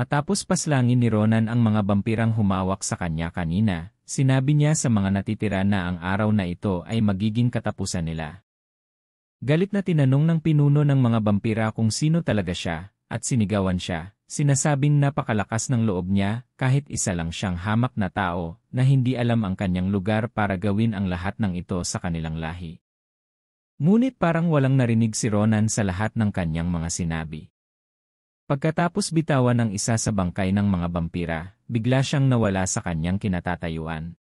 Matapos paslangin ni Ronan ang mga bampirang humawak sa kanya kanina, sinabi niya sa mga natitira na ang araw na ito ay magiging katapusan nila. Galit na tinanong ng pinuno ng mga bampira kung sino talaga siya, at sinigawan siya, sinasabing napakalakas ng loob niya kahit isa lang siyang hamak na tao na hindi alam ang kanyang lugar para gawin ang lahat ng ito sa kanilang lahi. Ngunit parang walang narinig si Ronan sa lahat ng kanyang mga sinabi. Pagkatapos bitawan ng isa sa bangkay ng mga vampira, bigla siyang nawala sa kanyang kinatatayuan.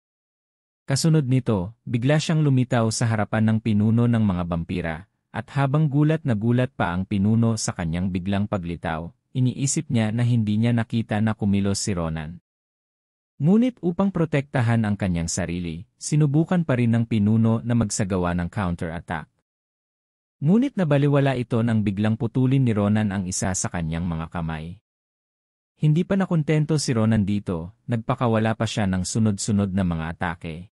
Kasunod nito, bigla siyang lumitaw sa harapan ng pinuno ng mga vampira, at habang gulat na gulat pa ang pinuno sa kanyang biglang paglitaw, iniisip niya na hindi niya nakita na kumilos si Ronan. Ngunit upang protektahan ang kanyang sarili, sinubukan pa rin ng pinuno na magsagawa ng counter-attack. Ngunit nabaliwala ito nang biglang putulin ni Ronan ang isa sa kanyang mga kamay. Hindi pa nakontento si Ronan dito, nagpakawala pa siya ng sunod-sunod na mga atake.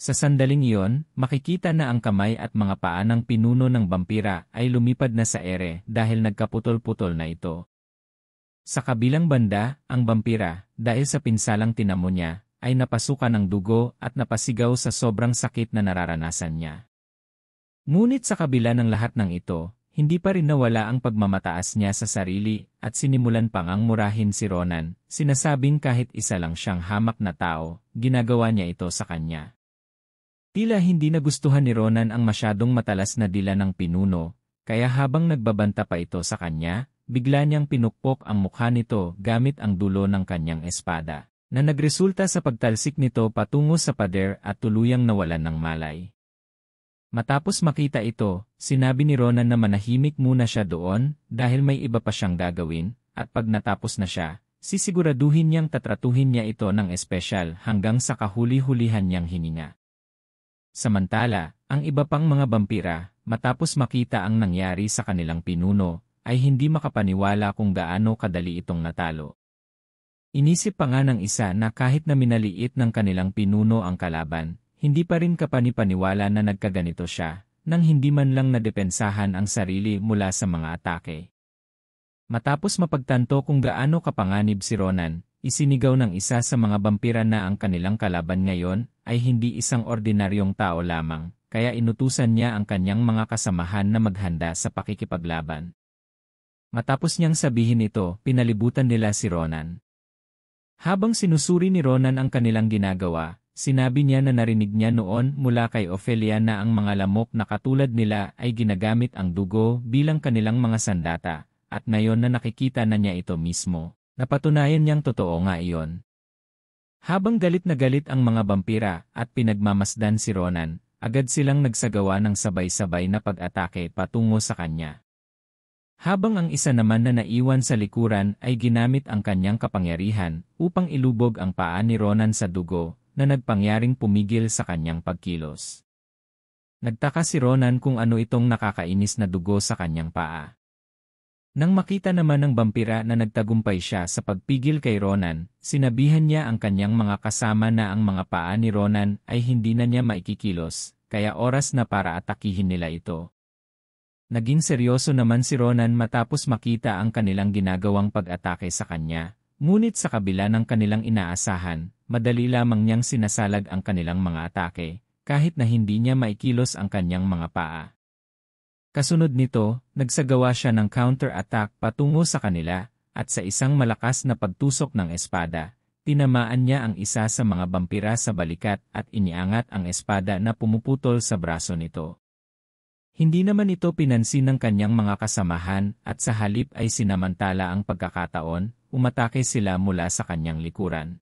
Sa sandaling iyon, makikita na ang kamay at mga paa ng pinuno ng vampira ay lumipad na sa ere dahil nagkaputol-putol na ito. Sa kabilang banda, ang vampira, dahil sa pinsalang tinamo niya, ay napasukan ng dugo at napasigaw sa sobrang sakit na nararanasan niya. Ngunit sa kabila ng lahat ng ito, hindi pa rin nawala ang pagmamataas niya sa sarili at sinimulan pang ang murahin si Ronan, sinasabing kahit isa lang siyang hamak na tao, ginagawa niya ito sa kanya. Tila hindi nagustuhan ni Ronan ang masyadong matalas na dila ng pinuno, kaya habang nagbabanta pa ito sa kanya, bigla niyang pinukpok ang mukha nito gamit ang dulo ng kanyang espada, na nagresulta sa pagtalsik nito patungo sa pader at tuluyang nawalan ng malay. Matapos makita ito, sinabi ni Ronan na manahimik muna siya doon dahil may iba pa siyang gagawin at pag natapos na siya, sisiguraduhin niyang tatratuhin niya ito ng espesyal hanggang sa kahuli-hulihan niyang hininga. Samantala, ang iba pang mga bampira, matapos makita ang nangyari sa kanilang pinuno, ay hindi makapaniwala kung gaano kadali itong natalo. Inisip pa nga ng isa na kahit na minaliit ng kanilang pinuno ang kalaban, hindi pa rin kapanipaniwala na nagkaganito siya, nang hindi man lang nadepensahan ang sarili mula sa mga atake. Matapos mapagtanto kung gaano kapanganib si Ronan, isinigaw ng isa sa mga bampira na ang kanilang kalaban ngayon ay hindi isang ordinaryong tao lamang, kaya inutusan niya ang kanyang mga kasamahan na maghanda sa pakikipaglaban. Matapos niyang sabihin ito, pinalibutan nila si Ronan. Habang sinusuri ni Ronan ang kanilang ginagawa, Sinabi niya na narinig niya noon mula kay Ophelia na ang mga lamok na katulad nila ay ginagamit ang dugo bilang kanilang mga sandata, at ngayon na nakikita na niya ito mismo, napatunayan niyang totoo nga iyon. Habang galit na galit ang mga vampira at pinagmamasdan si Ronan, agad silang nagsagawa ng sabay-sabay na pag-atake patungo sa kanya. Habang ang isa naman na naiwan sa likuran ay ginamit ang kanyang kapangyarihan upang ilubog ang paa ni Ronan sa dugo na nagpangyaring pumigil sa kanyang pagkilos. Nagtaka si Ronan kung ano itong nakakainis na dugo sa kanyang paa. Nang makita naman ng vampira na nagtagumpay siya sa pagpigil kay Ronan, sinabihan niya ang kanyang mga kasama na ang mga paa ni Ronan ay hindi na niya maikikilos, kaya oras na para atakihin nila ito. Naging seryoso naman si Ronan matapos makita ang kanilang ginagawang pag-atake sa kanya, ngunit sa kabila ng kanilang inaasahan, madali lamang niyang sinasalag ang kanilang mga atake, kahit na hindi niya maikilos ang kanyang mga paa. Kasunod nito, nagsagawa siya ng counter-attack patungo sa kanila, at sa isang malakas na pagtusok ng espada, tinamaan niya ang isa sa mga bampira sa balikat at iniangat ang espada na pumuputol sa braso nito. Hindi naman ito pinansin ng kanyang mga kasamahan at sa halip ay sinamantala ang pagkakataon, umatake sila mula sa kanyang likuran.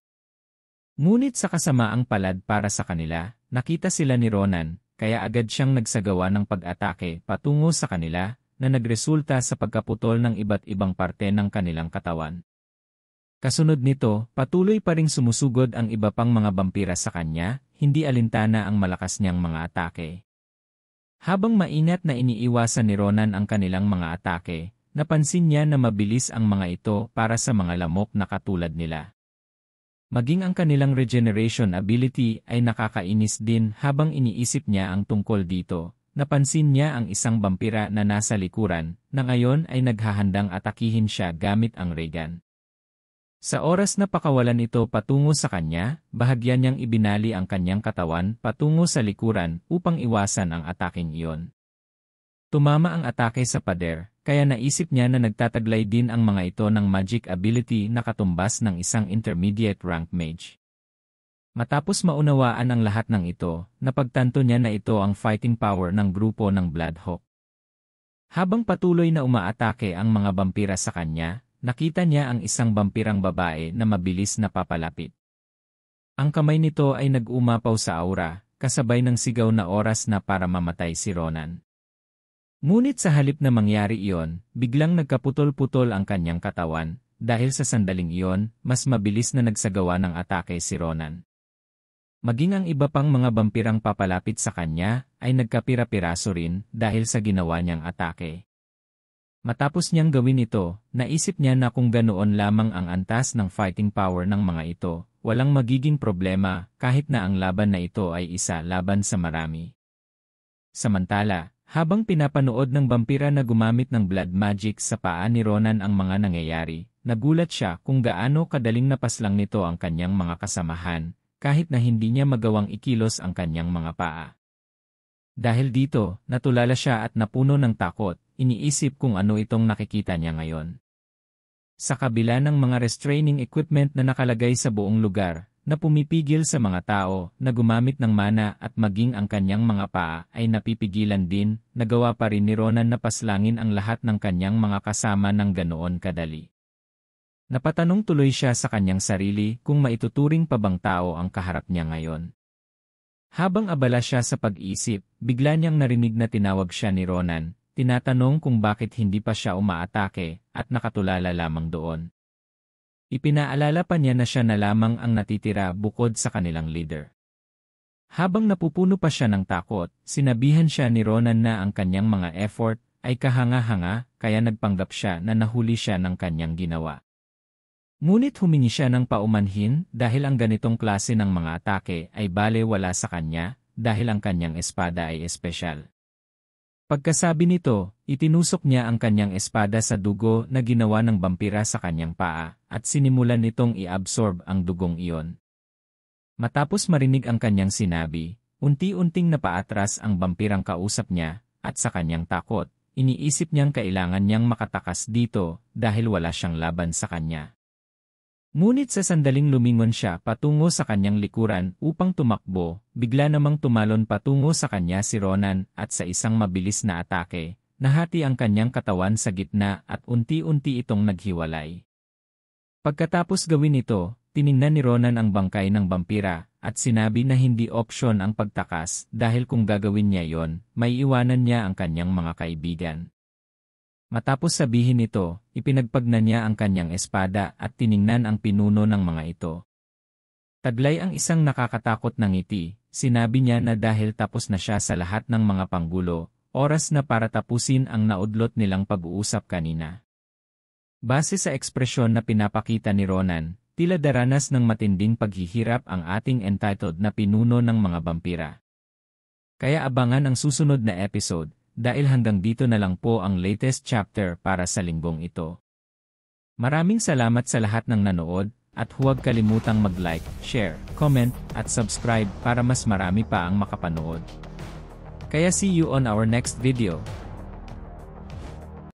Ngunit sa kasamaang palad para sa kanila, nakita sila ni Ronan, kaya agad siyang nagsagawa ng pag-atake patungo sa kanila na nagresulta sa pagkaputol ng iba't ibang parte ng kanilang katawan. Kasunod nito, patuloy pa ring sumusugod ang iba pang mga bampira sa kanya, hindi alintana ang malakas niyang mga atake. Habang mainat na iniiwasan ni Ronan ang kanilang mga atake, napansin niya na mabilis ang mga ito para sa mga lamok na katulad nila. Maging ang kanilang regeneration ability ay nakakainis din habang iniisip niya ang tungkol dito. Napansin niya ang isang vampira na nasa likuran, na ngayon ay naghahandang atakihin siya gamit ang Regan. Sa oras na pakawalan ito patungo sa kanya, bahagyan niyang ibinali ang kanyang katawan patungo sa likuran upang iwasan ang ataking iyon. Tumama ang atake sa pader, kaya naisip niya na nagtataglay din ang mga ito ng magic ability na katumbas ng isang intermediate rank mage. Matapos maunawaan ang lahat ng ito, napagtanto niya na ito ang fighting power ng grupo ng Bloodhawk. Habang patuloy na umaatake ang mga vampira sa kanya, nakita niya ang isang vampirang babae na mabilis na papalapit. Ang kamay nito ay nag-umapaw sa aura, kasabay ng sigaw na oras na para mamatay si Ronan. Ngunit sa halip na mangyari iyon, biglang nagkaputol-putol ang kanyang katawan, dahil sa sandaling iyon, mas mabilis na nagsagawa ng atake si Ronan. Maging ang iba pang mga bampirang papalapit sa kanya, ay nagkapira-piraso rin dahil sa ginawa niyang atake. Matapos niyang gawin ito, naisip niya na kung ganoon lamang ang antas ng fighting power ng mga ito, walang magiging problema kahit na ang laban na ito ay isa laban sa marami. Samantala, habang pinapanood ng vampira na gumamit ng blood magic sa paa ni Ronan ang mga nangyayari, nagulat siya kung gaano kadaling napaslang nito ang kanyang mga kasamahan, kahit na hindi niya magawang ikilos ang kanyang mga paa. Dahil dito, natulala siya at napuno ng takot, iniisip kung ano itong nakikita niya ngayon. Sa kabila ng mga restraining equipment na nakalagay sa buong lugar, na pumipigil sa mga tao na gumamit ng mana at maging ang kanyang mga paa ay napipigilan din, nagawa pa rin ni Ronan na paslangin ang lahat ng kanyang mga kasama ng ganoon kadali. Napatanong tuloy siya sa kanyang sarili kung maituturing pa bang tao ang kaharap niya ngayon. Habang abala siya sa pag-isip, bigla niyang narinig na tinawag siya ni Ronan, tinatanong kung bakit hindi pa siya umaatake at nakatulala lamang doon. Ipinaalala pa niya na siya na lamang ang natitira bukod sa kanilang leader. Habang napupuno pa siya ng takot, sinabihan siya ni Ronan na ang kanyang mga effort ay kahanga-hanga kaya nagpanggap siya na nahuli siya ng kanyang ginawa. Ngunit humingi siya ng paumanhin dahil ang ganitong klase ng mga atake ay bale wala sa kanya dahil ang kanyang espada ay espesyal. Pagkasabi nito, itinusok niya ang kanyang espada sa dugo na ginawa ng bampira sa kanyang paa at sinimulan nitong iabsorb ang dugong iyon. Matapos marinig ang kanyang sinabi, unti-unting napaatras ang bampirang kausap niya, at sa kanyang takot, iniisip niyang kailangan niyang makatakas dito dahil wala siyang laban sa kanya. Ngunit sa sandaling lumingon siya patungo sa kanyang likuran upang tumakbo, bigla namang tumalon patungo sa kanya si Ronan at sa isang mabilis na atake, nahati ang kanyang katawan sa gitna at unti-unti itong naghiwalay. Pagkatapos gawin ito, tiningnan ni Ronan ang bangkay ng vampira, at sinabi na hindi opsyon ang pagtakas dahil kung gagawin niya yon, may iwanan niya ang kanyang mga kaibigan. Matapos sabihin ito, ipinagpagna niya ang kanyang espada at tiningnan ang pinuno ng mga ito. Taglay ang isang nakakatakot na ngiti, sinabi niya na dahil tapos na siya sa lahat ng mga panggulo, oras na para tapusin ang naudlot nilang pag-uusap kanina. Base sa ekspresyon na pinapakita ni Ronan, tila daranas ng matinding paghihirap ang ating entitled na pinuno ng mga vampira. Kaya abangan ang susunod na episode dahil hanggang dito na lang po ang latest chapter para sa linggong ito. Maraming salamat sa lahat ng nanood at huwag kalimutang mag-like, share, comment, at subscribe para mas marami pa ang makapanood. Kaya see you on our next video.